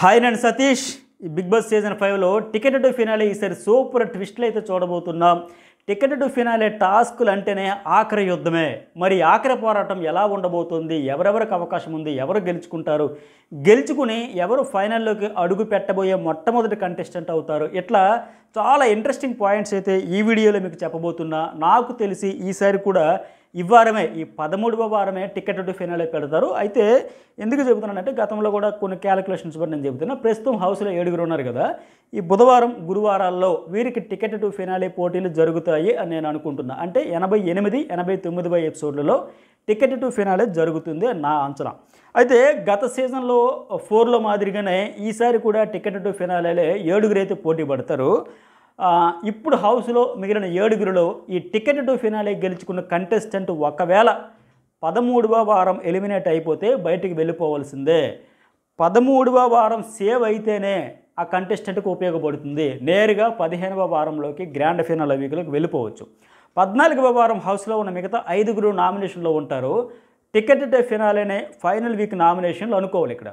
hi నేను సతీష్ ఈ Big Boss season ఫైవ్లో టికెట్ టు ఫినాలే ఈసారి సూపర్ ట్విస్ట్లు అయితే చూడబోతున్నాం టికెట్ టు ఫినాలే టాస్కులు అంటేనే ఆఖరి యుద్ధమే మరి ఆఖరి పోరాటం ఎలా ఉండబోతుంది ఎవరెవరికి అవకాశం ఉంది ఎవరు గెలుచుకుంటారు గెలుచుకుని ఎవరు ఫైనల్లోకి అడుగు పెట్టబోయే మొట్టమొదటి కంటెస్టెంట్ అవుతారు ఇట్లా చాలా ఇంట్రెస్టింగ్ పాయింట్స్ అయితే ఈ వీడియోలో మీకు చెప్పబోతున్నా నాకు తెలిసి ఈసారి కూడా ఈ వారమే ఈ పదమూడవ వారమే టికెట్ టు ఫినాలే పెడతారు అయితే ఎందుకు చెబుతున్నానంటే గతంలో కూడా కొన్ని క్యాలిక్యులేషన్స్ కూడా నేను చెబుతున్నా ప్రస్తుతం హౌస్లో ఏడుగురు ఉన్నారు కదా ఈ బుధవారం గురువారాల్లో వీరికి టికెట్ టు ఫైనల్ పోటీలు జరుగుతాయి అని నేను అనుకుంటున్నా అంటే ఎనభై ఎనిమిది ఎనభై తొమ్మిది బై ఎపిసోడ్లలో టికెట్ టు ఫినాలే జరుగుతుంది నా అంచనా అయితే గత సీజన్లో ఫోర్లో మాదిరిగానే ఈసారి కూడా టికెట్ టు ఫినాలేలే ఏడుగురైతే పోటీ పడతారు ఇప్పుడు హౌస్లో మిగిలిన ఏడుగురిలో ఈ టికెట్ టు ఫినాలే గెలుచుకున్న కంటెస్టెంట్ ఒకవేళ పదమూడవ వారం ఎలిమినేట్ అయిపోతే బయటికి వెళ్ళిపోవలసిందే పదమూడవ వారం సేవ్ అయితేనే ఆ కంటెస్టెంట్కు ఉపయోగపడుతుంది నేరుగా పదిహేనవ వారంలోకి గ్రాండ్ ఫినాల్ వీక్లోకి వెళ్ళిపోవచ్చు పద్నాలుగవ వారం హౌస్లో ఉన్న మిగతా ఐదుగురు నామినేషన్లో ఉంటారు టికెట్ ఫినాలేనే ఫైనల్ వీక్ నామినేషన్లు అనుకోవాలి ఇక్కడ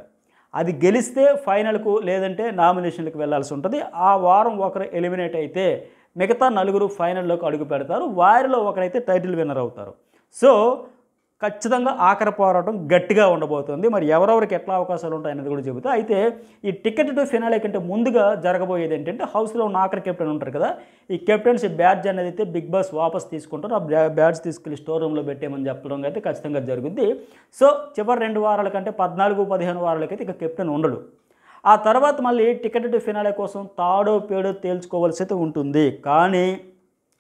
అది గెలిస్తే ఫైనల్కు లేదంటే నామినేషన్లకు వెళ్లాల్సి ఉంటుంది ఆ వారం ఒకరు ఎలిమినేట్ అయితే మిగతా నలుగురు ఫైనల్లోకి అడుగు పెడతారు వారిలో ఒకరైతే టైటిల్ విన్నర్ అవుతారు సో ఖచ్చితంగా ఆఖరి పోరాటం గట్టిగా ఉండబోతుంది మరి ఎవరెవరికి ఎట్లా అవకాశాలు అనేది కూడా చెబుతా అయితే ఈ టికెట్ టు ఫినాలే కంటే ముందుగా జరగబోయేది ఏంటంటే హౌస్లో ఉన్న ఆఖరి కెప్టెన్ ఉంటారు కదా ఈ కెప్టెన్షిప్ బ్యాడ్జ్ అనేది అయితే బిగ్ బాస్ వాపస్ తీసుకుంటారు ఆ బ్యాడ్జ్ తీసుకెళ్ళి స్టోర్ రూమ్లో పెట్టేయమని చెప్పడం అయితే ఖచ్చితంగా జరుగుద్ది సో చివరి రెండు వారాల కంటే పద్నాలుగు పదిహేను వారాలకైతే ఇక కెప్టెన్ ఉండడు ఆ తర్వాత మళ్ళీ టికెట్ టు ఫినాలే కోసం తాడో పేడో తేల్చుకోవాల్సి అయితే ఉంటుంది కానీ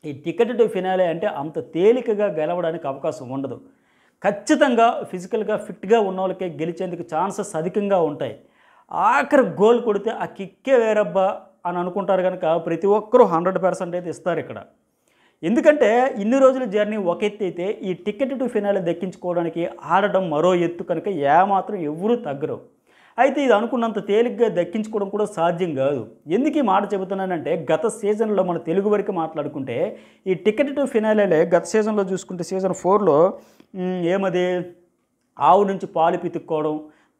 ఈ టికెట్ టు ఫినాలే అంటే అంత తేలికగా గెలవడానికి అవకాశం ఉండదు ఖచ్చితంగా ఫిజికల్గా ఫిట్గా ఉన్న వాళ్ళకే గెలిచేందుకు ఛాన్సెస్ అధికంగా ఉంటాయి ఆఖరి గోల్ కొడితే ఆ కిక్కే వేరబ్బా అని అనుకుంటారు కనుక ప్రతి ఒక్కరూ హండ్రెడ్ పర్సెంట్ అయితే ఇస్తారు ఇక్కడ ఎందుకంటే ఇన్ని రోజుల జర్నీ ఒక ఎత్తు అయితే ఈ టికెట్ టు ఫినాలే దక్కించుకోవడానికి ఆడడం మరో ఎత్తు కనుక ఏమాత్రం ఎవరూ తగ్గరు అయితే ఇది అనుకున్నంత తేలిగ్గా దక్కించుకోవడం కూడా సాధ్యం కాదు ఎందుకు ఈ మాట చెబుతున్నానంటే గత సీజన్లో మన తెలుగు వరకు మాట్లాడుకుంటే ఈ టికెట్ టు ఫినాలేలే గత సీజన్లో చూసుకుంటే సీజన్ ఫోర్లో ఏమది ఆవు నుంచి పాలు పితుక్కోవడం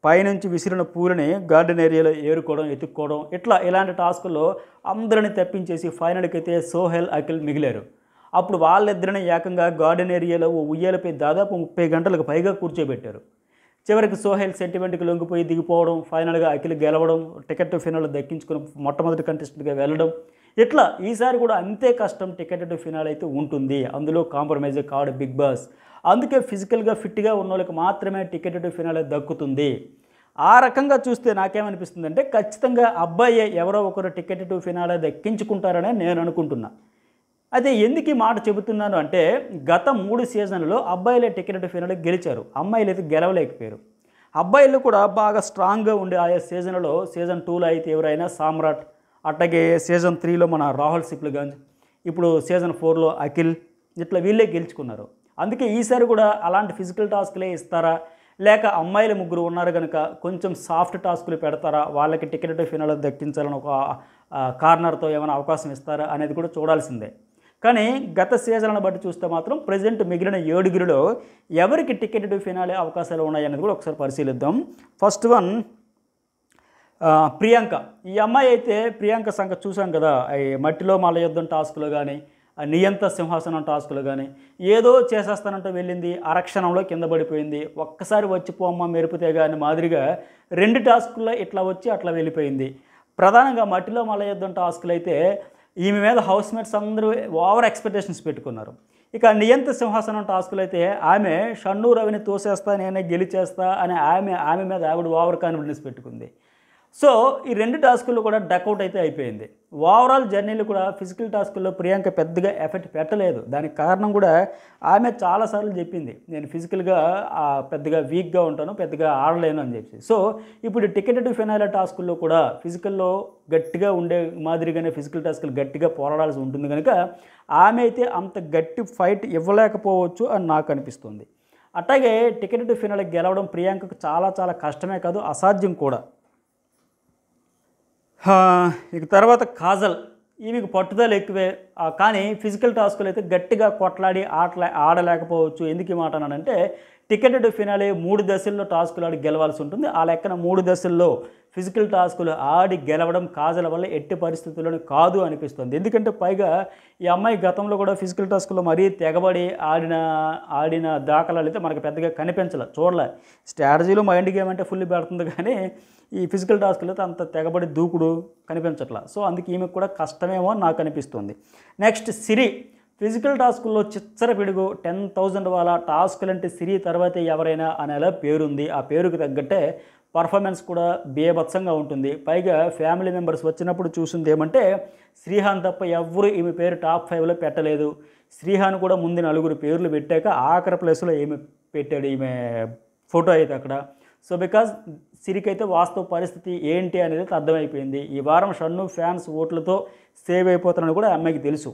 పైనుంచి విసిరిన పూలని గార్డెన్ ఏరియాలో ఏరుకోవడం ఎత్తుక్కోవడం ఇట్లా ఇలాంటి టాస్కుల్లో అందరిని తప్పించేసి ఫైనల్కి అయితే సోహెల్ అఖిల్ మిగిలారు అప్పుడు వాళ్ళిద్దరిని ఏకంగా గార్డెన్ ఏరియాలో ఓ ఉయ్యాలపై దాదాపు ముప్పై గంటలకు పైగా కూర్చోబెట్టారు చివరికి సోహెల్ సెంటిమెంట్కి లొంగిపోయి దిగిపోవడం ఫైనల్గా అఖిల్ గెలవడం టికెట్ ఫైనల్ దక్కించుకుని మొట్టమొదటి కంటెస్టెంట్గా వెళ్ళడం ఇట్లా ఈసారి కూడా అంతే కష్టం టు ఫినాల్ అయితే ఉంటుంది అందులో కాంప్రమైజ్ కాడు బిగ్ బాస్ అందుకే ఫిజికల్గా ఫిట్గా ఉన్న వాళ్ళకి మాత్రమే టు ఫినాల్ దక్కుతుంది ఆ రకంగా చూస్తే నాకేమనిపిస్తుంది అంటే ఖచ్చితంగా అబ్బాయే ఎవరో ఒకరు టికెట్ టు ఫినాలే దక్కించుకుంటారనే నేను అనుకుంటున్నా అయితే ఎందుకు ఈ మాట చెబుతున్నాను అంటే గత మూడు సీజన్లలో అబ్బాయిలే టికెట్ టు ఫినాలే గెలిచారు అమ్మాయిలు అయితే గెలవలేకపోయారు అబ్బాయిలు కూడా బాగా స్ట్రాంగ్గా ఉండే ఆయా సీజన్లో సీజన్ టూలో అయితే ఎవరైనా సామ్రాట్ అట్లాగే సీజన్ త్రీలో మన రాహుల్ సిప్లు ఇప్పుడు సీజన్ ఫోర్లో అఖిల్ ఇట్లా వీళ్ళే గెలుచుకున్నారు అందుకే ఈసారి కూడా అలాంటి ఫిజికల్ టాస్క్లే ఇస్తారా లేక అమ్మాయిలు ముగ్గురు ఉన్నారు కనుక కొంచెం సాఫ్ట్ టాస్కులు పెడతారా వాళ్ళకి టికెట్ ఫినాల్ దక్కించాలని ఒక కార్నర్తో ఏమైనా అవకాశం ఇస్తారా అనేది కూడా చూడాల్సిందే కానీ గత సీజన్లను బట్టి చూస్తే మాత్రం ప్రజెంట్ మిగిలిన ఏడుగురిలో ఎవరికి టికెట్ ఫినాలే అవకాశాలు ఉన్నాయనేది కూడా ఒకసారి పరిశీలిద్దాం ఫస్ట్ వన్ ప్రియాంక ఈ అమ్మాయి అయితే ప్రియాంక సంగ చూసాం కదా ఈ మట్టిలో మాల యుద్ధం టాస్క్లో కానీ నియంత సింహాసనం టాస్క్లో కానీ ఏదో చేసేస్తానంటూ వెళ్ళింది అరక్షణంలో కింద పడిపోయింది ఒక్కసారి పోమ్మ మెరిపితే కానీ మాదిరిగా రెండు టాస్కుల్లో ఇట్లా వచ్చి అట్లా వెళ్ళిపోయింది ప్రధానంగా మట్టిలో మాల యుద్ధం టాస్కులు అయితే ఈమె మీద హౌస్ మేట్స్ అందరూ ఓవర్ ఎక్స్పెక్టేషన్స్ పెట్టుకున్నారు ఇక నియంత సింహాసనం టాస్కులు అయితే ఆమె షన్ను రవిని తోసేస్తా నేనే గెలిచేస్తా అని ఆమె ఆమె మీద ఆవిడ ఓవర్ కాన్ఫిడెన్స్ పెట్టుకుంది సో ఈ రెండు టాస్కుల్లో కూడా డక్అవుట్ అయితే అయిపోయింది ఓవరాల్ జర్నీలు కూడా ఫిజికల్ టాస్కుల్లో ప్రియాంక పెద్దగా ఎఫెక్ట్ పెట్టలేదు దానికి కారణం కూడా ఆమె చాలాసార్లు చెప్పింది నేను ఫిజికల్గా పెద్దగా వీక్గా ఉంటాను పెద్దగా ఆడలేను అని చెప్పి సో ఇప్పుడు టికెట్ టు ఫినాయిల టాస్కుల్లో కూడా ఫిజికల్లో గట్టిగా ఉండే మాదిరిగానే ఫిజికల్ టాస్కులు గట్టిగా పోరాడాల్సి ఉంటుంది కనుక ఆమె అయితే అంత గట్టి ఫైట్ ఇవ్వలేకపోవచ్చు అని నాకు అనిపిస్తుంది అట్లాగే టికెట్ టు ఫినాల్ గెలవడం ప్రియాంకకు చాలా చాలా కష్టమే కాదు అసాధ్యం కూడా ఇక తర్వాత కాజల్ ఈమెకు పట్టుదల ఎక్కువే కానీ ఫిజికల్ టాస్కులు అయితే గట్టిగా కొట్లాడి ఆటలే ఆడలేకపోవచ్చు ఎందుకు మాట అనంటే టు ఫినాలే మూడు దశల్లో టాస్కులు ఆడి గెలవాల్సి ఉంటుంది ఆ లెక్కన మూడు దశల్లో ఫిజికల్ టాస్కులు ఆడి గెలవడం కాజల వల్ల ఎట్టి పరిస్థితుల్లోనూ కాదు అనిపిస్తుంది ఎందుకంటే పైగా ఈ అమ్మాయి గతంలో కూడా ఫిజికల్ టాస్కులో మరీ తెగబడి ఆడిన ఆడిన దాఖలాలు అయితే మనకు పెద్దగా కనిపించలే చూడలే స్ట్రాటజీలో మైండ్ గేమ్ అంటే ఫుల్ పెడుతుంది కానీ ఈ ఫిజికల్ టాస్కులు అయితే అంత తెగబడి దూకుడు కనిపించట్లా సో అందుకే ఈమెకు కూడా కష్టమేమో నాకు అనిపిస్తుంది నెక్స్ట్ సిరి ఫిజికల్ టాస్కుల్లో చిచ్చర పిడుగు టెన్ థౌజండ్ వాళ్ళ టాస్క్ లాంటి సిరి తర్వాత ఎవరైనా అనేలా పేరుంది ఆ పేరుకు తగ్గట్టే పర్ఫార్మెన్స్ కూడా బేభత్సంగా ఉంటుంది పైగా ఫ్యామిలీ మెంబర్స్ వచ్చినప్పుడు చూసింది ఏమంటే శ్రీహాన్ తప్ప ఎవరు ఈమె పేరు టాప్ ఫైవ్లో పెట్టలేదు శ్రీహాన్ కూడా ముందు నలుగురు పేర్లు పెట్టాక ఆఖరి ప్లేస్లో ఏమి పెట్టాడు ఈమె ఫోటో అయితే అక్కడ సో బికాజ్ సిరికైతే వాస్తవ పరిస్థితి ఏంటి అనేది అర్థమైపోయింది ఈ వారం షన్ను ఫ్యాన్స్ ఓట్లతో సేవ్ అయిపోతానని కూడా అమ్మాయికి తెలుసు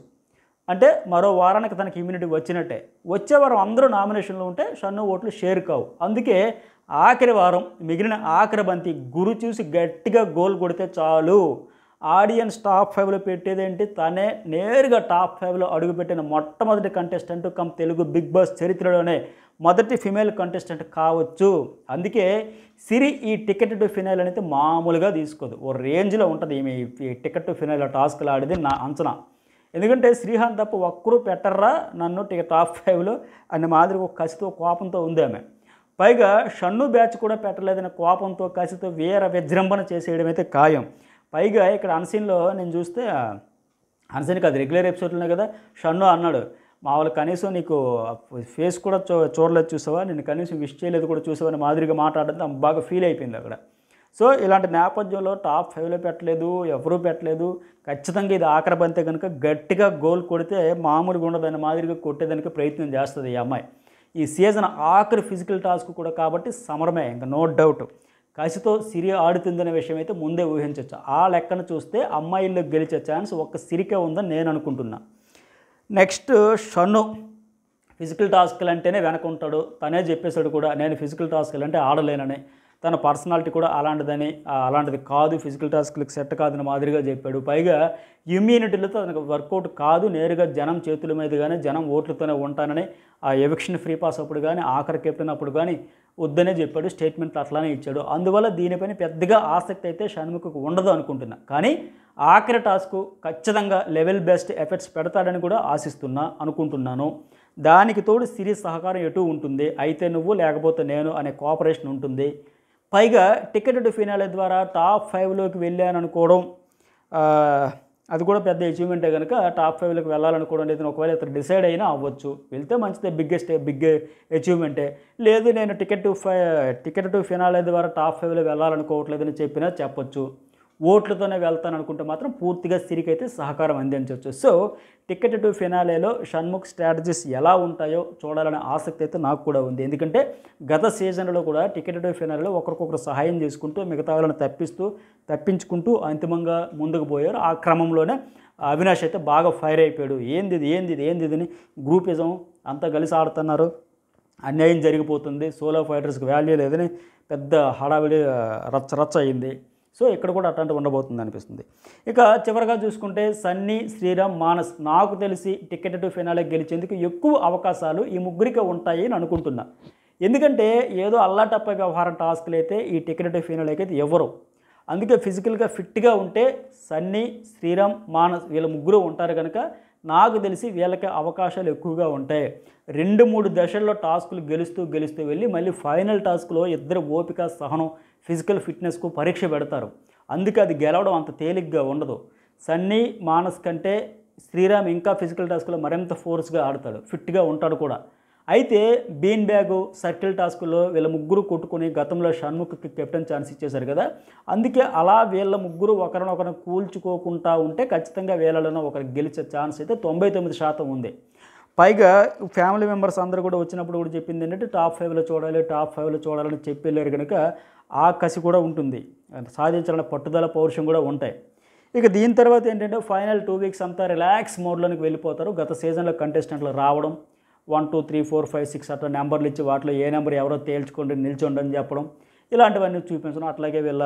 అంటే మరో వారానికి తనకి ఇమ్యూనిటీ వచ్చినట్టే వచ్చే వారం అందరూ నామినేషన్లో ఉంటే షన్ను ఓట్లు షేర్ కావు అందుకే ఆఖరి వారం మిగిలిన ఆఖరి బంతి గురు చూసి గట్టిగా గోల్ కొడితే చాలు ఆడియన్స్ టాప్ ఫైవ్లో పెట్టేదేంటి తనే నేరుగా టాప్ ఫైవ్లో అడుగుపెట్టిన మొట్టమొదటి contestant cum Telugu big boss చరిత్రలోనే మొదటి ఫిమేల్ కంటెస్టెంట్ కావచ్చు అందుకే సిరి ఈ టికెట్ టు ఫినైల్ అనేది మామూలుగా తీసుకోదు ఓ రేంజ్లో ఉంటుంది ఈ టికెట్ టు ఫినైల్ టాస్క్లు ఆడేది నా అంచనా ఎందుకంటే శ్రీహాన్ తప్ప ఒక్కరూ పెట్టర్రా నన్ను టాప్ ఫైవ్లో అన్న మాదిరి ఒక కసితో కోపంతో ఉంది ఆమె పైగా షన్ను బ్యాచ్ కూడా పెట్టలేదనే కోపంతో కసితో వేర విజృంభణ చేసేయడం అయితే ఖాయం పైగా ఇక్కడ అన్సీన్లో నేను చూస్తే అన్సీన్ కాదు రెగ్యులర్ ఎపిసోడ్లోనే కదా షన్ను అన్నాడు మా వాళ్ళు కనీసం నీకు ఫేస్ కూడా చూ చూడలేదు చూసావా నేను కనీసం విష్ చేయలేదు కూడా చూసావని మాదిరిగా మాట్లాడడం బాగా ఫీల్ అయిపోయింది అక్కడ సో ఇలాంటి నేపథ్యంలో టాప్ ఫైవ్లో పెట్టలేదు ఎవరూ పెట్టలేదు ఖచ్చితంగా ఇది ఆఖరి బంతే కనుక గట్టిగా గోల్ కొడితే మామూలుగా ఉండదని మాదిరిగా కొట్టేదానికి ప్రయత్నం చేస్తుంది ఈ అమ్మాయి ఈ సీజన్ ఆఖరి ఫిజికల్ టాస్క్ కూడా కాబట్టి సమరమే ఇంకా నో డౌట్ కసితో సిరి ఆడుతుందనే విషయం అయితే ముందే ఊహించవచ్చు ఆ లెక్కన చూస్తే అమ్మాయిల్లో గెలిచే ఛాన్స్ ఒక్క సిరికే ఉందని నేను అనుకుంటున్నా నెక్స్ట్ షన్ను ఫిజికల్ టాస్క్లు అంటేనే వెనకుంటాడు తనే చెప్పేశాడు కూడా నేను ఫిజికల్ టాస్క్లు అంటే ఆడలేనని తన పర్సనాలిటీ కూడా అలాంటిదని అలాంటిది కాదు ఫిజికల్ టాస్క్లకు సెట్ కాదని మాదిరిగా చెప్పాడు పైగా ఇమ్యూనిటీలతో అతనికి వర్కౌట్ కాదు నేరుగా జనం చేతుల మీద కానీ జనం ఓట్లతోనే ఉంటానని ఆ ఎవిక్షన్ ఫ్రీ పాస్ అప్పుడు కానీ ఆఖరి కెప్టెన్ అప్పుడు కానీ వద్దనే చెప్పాడు స్టేట్మెంట్ అట్లానే ఇచ్చాడు అందువల్ల దీనిపైన పెద్దగా ఆసక్తి అయితే షణ్ముఖకు ఉండదు అనుకుంటున్నా కానీ ఆఖరి టాస్క్ ఖచ్చితంగా లెవెల్ బెస్ట్ ఎఫెక్ట్స్ పెడతాడని కూడా ఆశిస్తున్నా అనుకుంటున్నాను దానికి తోడు సిరీస్ సహకారం ఎటు ఉంటుంది అయితే నువ్వు లేకపోతే నేను అనే కోఆపరేషన్ ఉంటుంది పైగా టికెట్ టు ఫినాలే ద్వారా టాప్ ఫైవ్లోకి వెళ్ళాను అనుకోవడం అది కూడా పెద్ద అచీవ్మెంటే కనుక టాప్ ఫైవ్లోకి వెళ్ళాలనుకోవడం లేదు ఒకవేళ ఇతను డిసైడ్ అయినా అవ్వచ్చు వెళ్తే మంచిదే బిగ్గెస్ట్ బిగ్ అచీవ్మెంటే లేదు నేను టికెట్ టు ఫై టికెట్ టు ఫినాలే ద్వారా టాప్ ఫైవ్లో వెళ్ళాలనుకోవట్లేదని చెప్పినా చెప్పొచ్చు ఓట్లతోనే వెళ్తాను అనుకుంటే మాత్రం పూర్తిగా సిరికి అయితే సహకారం అందించవచ్చు సో టికెట్ టు ఫినాలేలో షణ్ముఖ్ స్ట్రాటజీస్ ఎలా ఉంటాయో చూడాలనే ఆసక్తి అయితే నాకు కూడా ఉంది ఎందుకంటే గత సీజన్లో కూడా టికెట్ టు ఫినాలేలో ఒకరికొకరు సహాయం చేసుకుంటూ మిగతా వాళ్ళని తప్పిస్తూ తప్పించుకుంటూ అంతిమంగా ముందుకు పోయారు ఆ క్రమంలోనే అవినాష్ అయితే బాగా ఫైర్ అయిపోయాడు ఏంది ఇది ఏంది ఇది ఏంది ఇది గ్రూపిజం అంతా కలిసి ఆడుతున్నారు అన్యాయం జరిగిపోతుంది సోలో ఫైటర్స్కి వాల్యూ లేదని పెద్ద హడావిడి రచ్చ రచ్చ అయింది సో ఇక్కడ కూడా అట్లాంటి ఉండబోతుంది అనిపిస్తుంది ఇక చివరిగా చూసుకుంటే సన్నీ శ్రీరామ్ మానస్ నాకు తెలిసి టికెట్ టు ఫినాలే గెలిచేందుకు ఎక్కువ అవకాశాలు ఈ ముగ్గురికి ఉంటాయి అని అనుకుంటున్నా ఎందుకంటే ఏదో అల్లాటప్ప వ్యవహారం టాస్క్లు అయితే ఈ టికెట్ టు ఫినాలే అయితే ఎవరు అందుకే ఫిజికల్గా ఫిట్గా ఉంటే సన్నీ శ్రీరామ్ మానస్ వీళ్ళ ముగ్గురు ఉంటారు కనుక నాకు తెలిసి వీళ్ళకి అవకాశాలు ఎక్కువగా ఉంటాయి రెండు మూడు దశల్లో టాస్కులు గెలుస్తూ గెలుస్తూ వెళ్ళి మళ్ళీ ఫైనల్ టాస్క్లో ఇద్దరు ఓపిక సహనం ఫిజికల్ ఫిట్నెస్కు పరీక్ష పెడతారు అందుకే అది గెలవడం అంత తేలిగ్గా ఉండదు సన్నీ మానస్ కంటే శ్రీరామ్ ఇంకా ఫిజికల్ టాస్క్లో మరింత ఫోర్స్గా ఆడతాడు ఫిట్గా ఉంటాడు కూడా అయితే బీన్ బ్యాగు సర్కిల్ టాస్క్లో వీళ్ళ ముగ్గురు కొట్టుకుని గతంలో షణ్ముఖకి కెప్టెన్ ఛాన్స్ ఇచ్చేశారు కదా అందుకే అలా వీళ్ళ ముగ్గురు ఒకరినొకరిని కూల్చుకోకుండా ఉంటే ఖచ్చితంగా వీళ్ళలోనే ఒకరు గెలిచే ఛాన్స్ అయితే తొంభై తొమ్మిది శాతం ఉంది పైగా ఫ్యామిలీ మెంబర్స్ అందరూ కూడా వచ్చినప్పుడు కూడా చెప్పింది ఏంటంటే టాప్ ఫైవ్లో చూడాలి టాప్ ఫైవ్లో చూడాలని చెప్పి వెళ్ళారు కనుక ఆ కసి కూడా ఉంటుంది సాధించాలని పట్టుదల పౌరుషం కూడా ఉంటాయి ఇక దీని తర్వాత ఏంటంటే ఫైనల్ టూ వీక్స్ అంతా రిలాక్స్ మోడ్లోనికి వెళ్ళిపోతారు గత సీజన్లో కంటెస్టెంట్లు రావడం one two three four five six అట్లా నెంబర్లు ఇచ్చి వాటిలో ఏ నెంబర్ ఎవరో తేల్చుకోండి నిల్చోండి అని చెప్పడం ఇలాంటివన్నీ చూపించడం అట్లాగే వీళ్ళ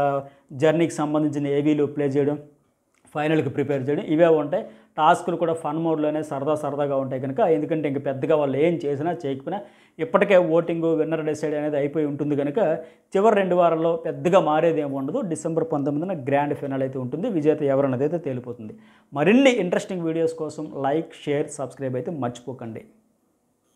జర్నీకి సంబంధించిన ఏవీలు ప్లే చేయడం ఫైనల్కి ప్రిపేర్ చేయడం ఇవే ఉంటాయి టాస్కులు కూడా ఫన్ మోడ్లోనే సరదా సరదాగా ఉంటాయి కనుక ఎందుకంటే ఇంక పెద్దగా వాళ్ళు ఏం చేసినా చేయకపోయినా ఇప్పటికే ఓటింగ్ విన్నర్ డిసైడ్ అనేది అయిపోయి ఉంటుంది కనుక చివరి రెండు వారాల్లో పెద్దగా మారేది ఏమి ఉండదు డిసెంబర్ పంతొమ్మిదిన గ్రాండ్ ఫినాల్ అయితే ఉంటుంది విజేత ఎవరన్నది అయితే తేలిపోతుంది మరిన్ని ఇంట్రెస్టింగ్ వీడియోస్ కోసం లైక్ షేర్ సబ్స్క్రైబ్ అయితే మర్చిపోకండి